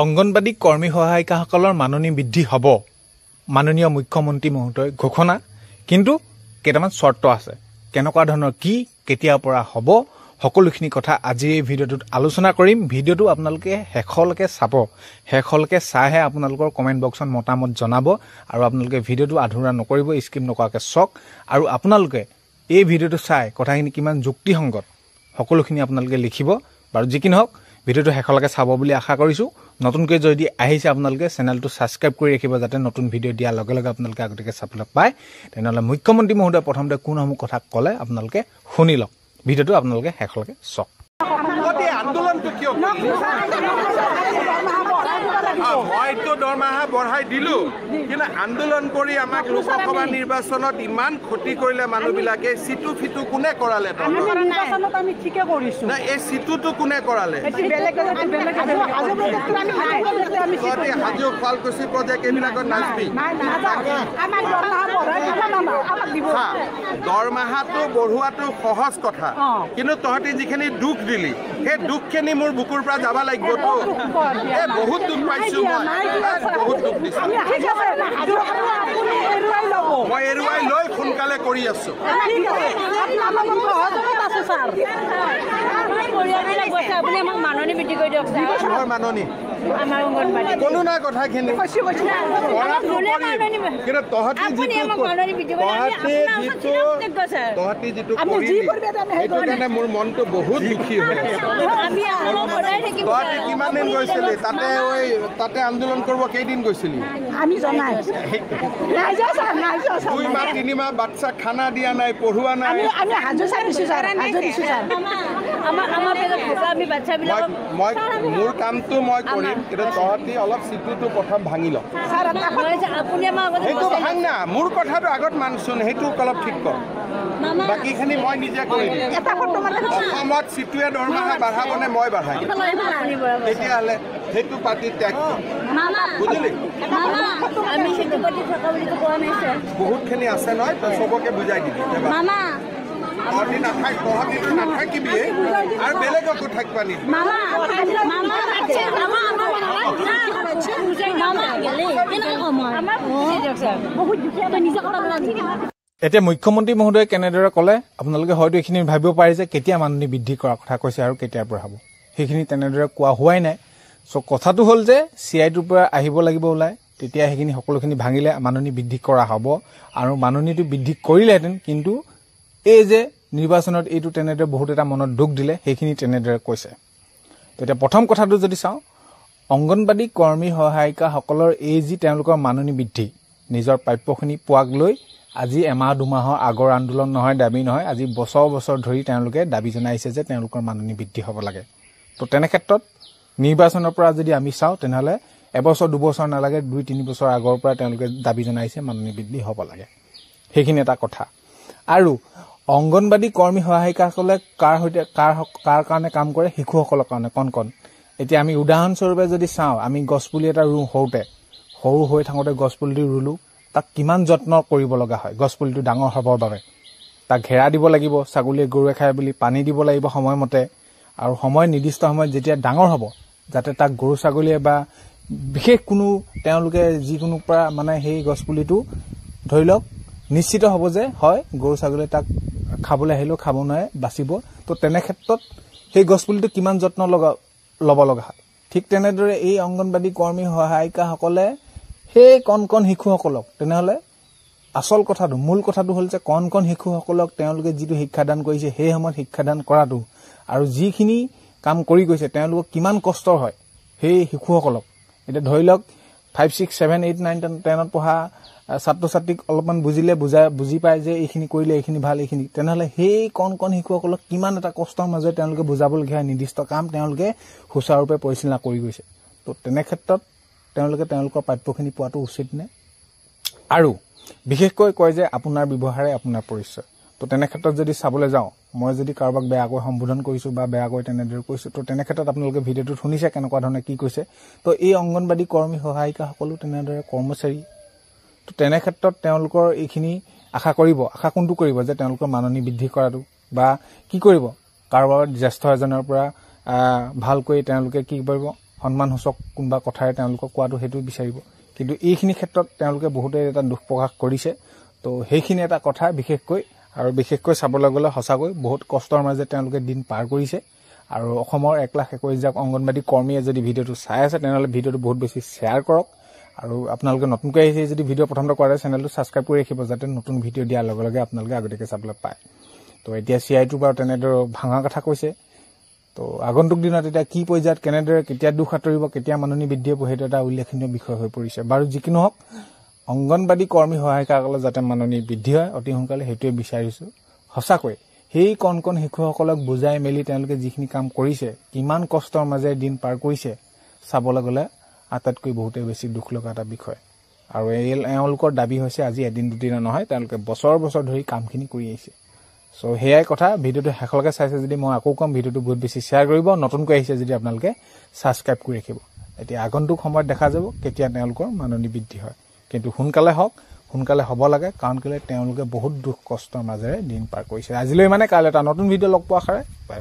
অংগনবাদী কৰ্মী সহায়িকাসকলৰ মাননি বৃদ্ধি হ'ব মাননীয় মুখ্যমন্ত্ৰী মহোদয় ঘোষণা কিন্তু কেইটামান চৰ্ত আছে কেনেকুৱা ধৰণৰ কি কেতিয়াৰ পৰা হ'ব সকলোখিনি কথা আজি এই ভিডিঅ'টোত আলোচনা কৰিম ভিডিঅ'টো আপোনালোকে শেষলৈকে চাব শেষলৈকে চাইহে আপোনালোকৰ কমেণ্ট বক্সত মতামত জনাব আৰু আপোনালোকে ভিডিঅ'টো আধৰুৱা নকৰিব স্ক্ৰিপ নকৰাকৈ চাওক আৰু আপোনালোকে এই ভিডিঅ'টো চাই কথাখিনি কিমান যুক্তিসংগত সকলোখিনি আপোনালোকে লিখিব বাৰু যি কি নহওক ভিডিওটো শেষলৈকে চাব বুলি আশা কৰিছোঁ নতুনকৈ যদি আহিছে আপোনালোকে চেনেলটো ছাবস্ক্ৰাইব কৰি ৰাখিব যাতে নতুন ভিডিঅ' দিয়াৰ লগে লগে আপোনালোকে আগতীয়াকৈ চাবলৈ পায় তেনেহ'লে মুখ্যমন্ত্ৰী মহোদয় প্ৰথমতে কোনসমূহ কথা ক'লে আপোনালোকে শুনি লওক ভিডিঅ'টো আপোনালোকে শেষলৈকে চাওক হয়তো দৰমহা বঢ়াই দিলো কিন্তু আন্দোলন কৰি আমাক লোকসভা নিৰ্বাচনত ইমান ক্ষতি কৰিলে মানুহবিলাকে চিটো ফিটো কোনে কৰালে এই চিটোটো কোনে কৰালে হাজু শুৱালকুচি প্ৰজেক্ট এইবিলাকত নাচবি দৰমহাটো বঢ়োৱাটো সহজ কথা কিন্তু তহঁতি যিখিনি দুখ দিলি সেই দুখখিনি মোৰ বুকুৰ পৰা যাব লাগিবতো এই বহুত দুখ পাইছো মই এৰুৱাই লৈ সোনকালে কৰি আছো মাননি বৃদ্ধি কৰি দিয়ক মাননি কোনো নাই কথাখিনি কাৰণে মোৰ মনটো বহুত দুখী হৈছে কিমান দিন গৈছিলি তাতে তাতে আন্দোলন কৰিব কেইদিন গৈছিলি দুই মাহ তিনিমাহ বাচ্ছাক খানা দিয়া নাই পঢ়োৱা নাই মোৰ কথাটো আগত মানচোন সেইটো অলপ ঠিক কৰ বাকীখিনি মই নিজে কৰিম অসমত চিটুৱে দৰমহা বাঢ়াবনে মই বাঢ়াই তেতিয়াহ'লে সেইটো পাতি ত্যাগ বুজিলি বহুতখিনি আছে নহয় চবকে বুজাই দিবি 妈妈。Mama. এতিয়া মুখ্যমন্ত্ৰী মহোদয়ে কেনেদৰে ক'লে আপোনালোকে হয়তো এইখিনি ভাবিব পাৰে যে কেতিয়া মাননি বৃদ্ধি কৰাৰ কথা কৈছে আৰু কেতিয়াৰ পৰা হ'ব সেইখিনি তেনেদৰে কোৱা হোৱাই নাই চ' কথাটো হ'ল যে চি আইটোৰ পৰা আহিব লাগিব ওলাই তেতিয়া সেইখিনি সকলোখিনি ভাঙিলে মাননি বৃদ্ধি কৰা হ'ব আৰু মাননিটো বৃদ্ধি কৰিলেহেঁতেন কিন্তু এই যে নিৰ্বাচনত এইটো তেনেদৰে বহুত এটা মনত দুখ দিলে সেইখিনি তেনেদৰে কৈছে তেতিয়া প্ৰথম কথাটো যদি চাওঁ অংগনবাদী কৰ্মী সহায়িকাসকলৰ এই যি তেওঁলোকৰ মাননি বৃদ্ধি নিজৰ প্ৰাপ্যখিনি পোৱাক লৈ আজি এমাহ দুমাহৰ আগৰ আন্দোলন নহয় দাবী নহয় আজি বছৰ বছৰ ধৰি তেওঁলোকে দাবী জনাইছে যে তেওঁলোকৰ মাননি বৃদ্ধি হ'ব লাগে ত' তেনেক্ষেত্ৰত নিৰ্বাচনৰ পৰা যদি আমি চাওঁ তেনেহ'লে এবছৰ দুবছৰ নালাগে দুই তিনি বছৰ আগৰ পৰা তেওঁলোকে দাবী জনাইছে মাননি বৃদ্ধি হ'ব লাগে সেইখিনি এটা কথা আৰু অংগনবাদী কৰ্মী সহায়িকাসকলে কাৰ সৈতে কাৰ কাৰ কাৰণে কাম কৰে শিশুসকলৰ কাৰণে কণ কণ এতিয়া আমি উদাহৰণস্বৰূপে যদি চাওঁ আমি গছপুলি এটা ৰুওঁ সৰুতে সৰু হৈ থাকোঁতে গছপুলিটো ৰুলোঁ তাক কিমান যত্ন কৰিব লগা হয় গছপুলিটো ডাঙৰ হ'বৰ বাবে তাক ঘেৰা দিব লাগিব ছাগলীয়ে গৰুৱে খায় বুলি পানী দিব লাগিব সময়মতে আৰু সময় নিৰ্দিষ্ট সময়ত যেতিয়া ডাঙৰ হ'ব যাতে তাক গৰু ছাগলীয়ে বা বিশেষ কোনো তেওঁলোকে যিকোনো পৰা মানে সেই গছপুলিটো ধৰি লওক নিশ্চিত হ'ব যে হয় গৰু ছাগলীয়ে তাক খাবলৈ আহিলেও খাব নোৱাৰে বাচিব তো তেনে ক্ষেত্ৰত সেই গছপুলিটো কিমান যত্ন লগা ল'ব লগা হয় ঠিক তেনেদৰে এই অংগনবাদী কৰ্মী সহায়িকাসকলে সেই কণ কণ শিশুসকলক তেনেহ'লে আচল কথাটো মূল কথাটো হ'ল যে কণ কণ শিশুসকলক তেওঁলোকে যিটো শিক্ষাদান কৰিছে সেই সময়ত শিক্ষাদান কৰাটো আৰু যিখিনি কাম কৰি গৈছে তেওঁলোকক কিমান কষ্টৰ হয় সেই শিশুসকলক এতিয়া ধৰি লওক five six seven eight nine টেনত পঢ়া ছাত্ৰ ছাত্ৰীক অলপমান বুজিলে বুজাই বুজি পায় যে এইখিনি কৰিলে এইখিনি ভাল এইখিনি তেনেহ'লে সেই কণ কণ শিশুসকলক কিমান এটা কষ্টৰ মাজেৰে তেওঁলোকে বুজাবলগীয়া নিৰ্দিষ্ট কাম তেওঁলোকে সুচাৰুৰূপে পৰিচালনা কৰি গৈছে তো তেনে ক্ষেত্ৰত তেওঁলোকে তেওঁলোকৰ প্ৰাপ্যখিনি পোৱাটো উচিত নে আৰু বিশেষকৈ কয় যে আপোনাৰ ব্যৱহাৰে আপোনাৰ পৰিচয় ত' তেনেক্ষেত্ৰত যদি চাবলৈ যাওঁ মই যদি কাৰোবাক বেয়াকৈ সম্বোধন কৰিছোঁ বা বেয়াকৈ তেনেদৰে কৈছোঁ তো তেনে ক্ষেত্ৰত আপোনালোকে ভিডিঅ'টোত শুনিছে কেনেকুৱা ধৰণে কি কৈছে ত' এই অংগনবাদী কৰ্মী সহায়িকাসকলো তেনেদৰে কৰ্মচাৰী তো তেনে ক্ষেত্ৰত তেওঁলোকৰ এইখিনি আশা কৰিব আশা কোনটো কৰিব যে তেওঁলোকৰ মাননী বৃদ্ধি কৰাটো বা কি কৰিব কাৰোবাৰ জ্যেষ্ঠ এজনৰ পৰা ভালকৈ তেওঁলোকে কি কৰিব সন্মানসূচক কোনোবা কথাৰে তেওঁলোকক কোৱাটো সেইটো বিচাৰিব কিন্তু এইখিনি ক্ষেত্ৰত তেওঁলোকে বহুতে এটা দুখ প্ৰকাশ কৰিছে তো সেইখিনি এটা কথা বিশেষকৈ আৰু বিশেষকৈ চাবলৈ গ'লে সঁচাকৈ বহুত কষ্টৰ মাজে তেওঁলোকে দিন পাৰ কৰিছে আৰু অসমৰ এক লাখ একৈছ হাজাৰ অংগনবাদী কৰ্মীয়ে যদি ভিডিঅ'টো চাই আছে তেনেহ'লে ভিডিঅ'টো বহুত বেছি শ্বেয়াৰ কৰক আৰু আপোনালোকে নতুনকৈ আহিছে যদি ভিডিঅ' প্ৰথমতে কৰে চেনেলটো ছাবস্ক্ৰাইব কৰি ৰাখিব যাতে নতুন ভিডিঅ' দিয়াৰ লগে লগে আপোনালোকে আগতীয়াকৈ চাবলৈ পায় তো এতিয়া চি আই আইটো বাৰু তেনেদৰে ভাঙা কথা কৈছে তো আগন্তুক দিনত এতিয়া কি পৰ্যায়ত কেনেদৰে কেতিয়া দুখ আঁতৰিব কেতিয়া মাননি বৃদ্ধি হ'ব সেইটো এটা উল্লেখনীয় বিষয় হৈ পৰিছে বাৰু যিকি নহওক অংগনবাদী কৰ্মী সহায়িকাসকলে যাতে মাননি বৃদ্ধি হয় অতি সোনকালে সেইটোৱে বিচাৰিছোঁ সঁচাকৈ সেই কণ কণ শিশুসকলক বুজাই মেলি তেওঁলোকে যিখিনি কাম কৰিছে কিমান কষ্টৰ মাজেৰে দিন পাৰ কৰিছে চাবলৈ গ'লে আটাইতকৈ বহুতে বেছি দুখ লগা এটা বিষয় আৰু এওঁলোকৰ দাবী হৈছে আজি এদিন দুদিনৰ নহয় তেওঁলোকে বছৰ বছৰ ধৰি কামখিনি কৰি আহিছে চ' সেয়াই কথা ভিডিঅ'টো শেষলৈকে চাইছে যদি মই আকৌ কম ভিডিঅ'টো বহুত বেছি শ্বেয়াৰ কৰিব নতুনকৈ আহিছে যদি আপোনালোকে ছাবস্ক্ৰাইব কৰি ৰাখিব এতিয়া আগন্তুক সময়ত দেখা যাব কেতিয়া তেওঁলোকৰ মাননি বৃদ্ধি হয় কিন্তু সোনকালে হওক সোনকালে হ'ব লাগে কাৰণ কেলৈ তেওঁলোকে বহুত দুখ কষ্টৰ মাজেৰে দিন পাৰ কৰিছে আজিলৈ মানে কাইলৈ এটা নতুন ভিডিঅ' লগ পোৱা আশাৰে